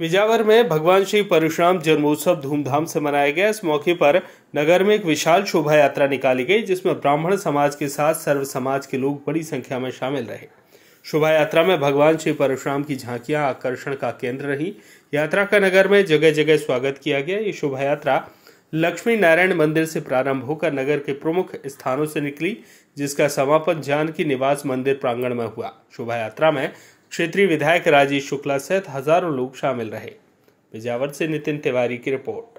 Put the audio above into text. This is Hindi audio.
विजावर में भगवान श्री परशुराम जन्मोत्सव धूमधाम से मनाया गया इस मौके पर नगर में एक विशाल शोभा यात्रा निकाली गई जिसमें ब्राह्मण समाज के साथ सर्व समाज के लोग बड़ी संख्या में शामिल रहे शोभा यात्रा में भगवान श्री परशुराम की झांकियां आकर्षण का केंद्र रही यात्रा का नगर में जगह जगह स्वागत किया गया ये शोभा यात्रा लक्ष्मी नारायण मंदिर से प्रारंभ होकर नगर के प्रमुख स्थानों से निकली जिसका समापन जानकी निवास मंदिर प्रांगण में हुआ शोभा यात्रा में क्षेत्रीय विधायक राजीव शुक्ला सहित हजारों लोग शामिल रहे विजावर से नितिन तिवारी की रिपोर्ट